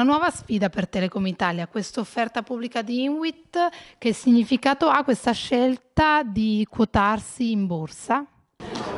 una nuova sfida per Telecom Italia, questa offerta pubblica di Inuit. che significato ha questa scelta di quotarsi in borsa?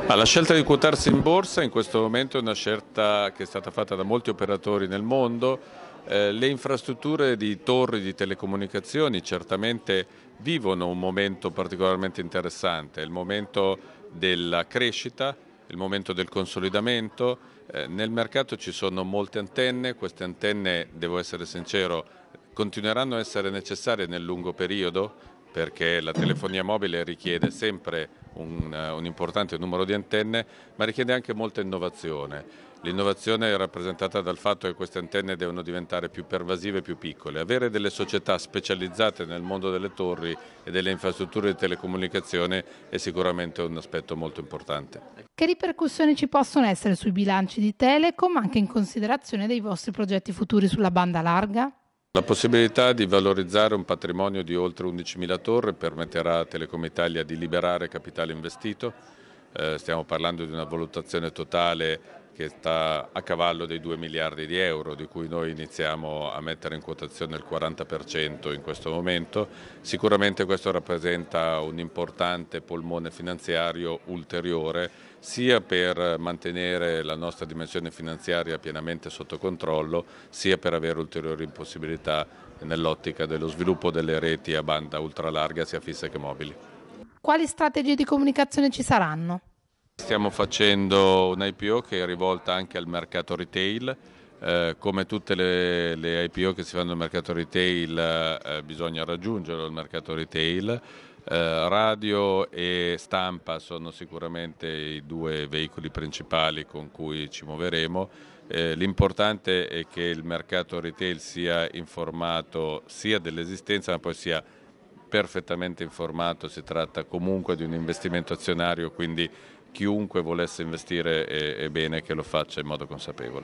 La scelta di quotarsi in borsa in questo momento è una scelta che è stata fatta da molti operatori nel mondo. Eh, le infrastrutture di torri di telecomunicazioni certamente vivono un momento particolarmente interessante, il momento della crescita, il momento del consolidamento. Eh, nel mercato ci sono molte antenne, queste antenne, devo essere sincero, continueranno a essere necessarie nel lungo periodo perché la telefonia mobile richiede sempre un, eh, un importante numero di antenne, ma richiede anche molta innovazione. L'innovazione è rappresentata dal fatto che queste antenne devono diventare più pervasive e più piccole. Avere delle società specializzate nel mondo delle torri e delle infrastrutture di telecomunicazione è sicuramente un aspetto molto importante. Che ripercussioni ci possono essere sui bilanci di Telecom anche in considerazione dei vostri progetti futuri sulla banda larga? La possibilità di valorizzare un patrimonio di oltre 11.000 torri permetterà a Telecom Italia di liberare capitale investito, eh, stiamo parlando di una valutazione totale che sta a cavallo dei 2 miliardi di euro, di cui noi iniziamo a mettere in quotazione il 40% in questo momento. Sicuramente questo rappresenta un importante polmone finanziario ulteriore sia per mantenere la nostra dimensione finanziaria pienamente sotto controllo, sia per avere ulteriori possibilità nell'ottica dello sviluppo delle reti a banda ultralarga sia fisse che mobili. Quali strategie di comunicazione ci saranno? Stiamo facendo un IPO che è rivolta anche al mercato retail. Eh, come tutte le, le, IPO che si fanno nel mercato retail eh, bisogna raggiungere il mercato retail. Eh, radio e stampa sono sicuramente i due veicoli principali con cui ci muoveremo. Eh, l'importante è che il mercato retail sia informato sia dell'esistenza ma poi sia perfettamente informato, si tratta comunque di un investimento azionario, quindi chiunque volesse investire è, è bene che lo faccia in modo consapevole.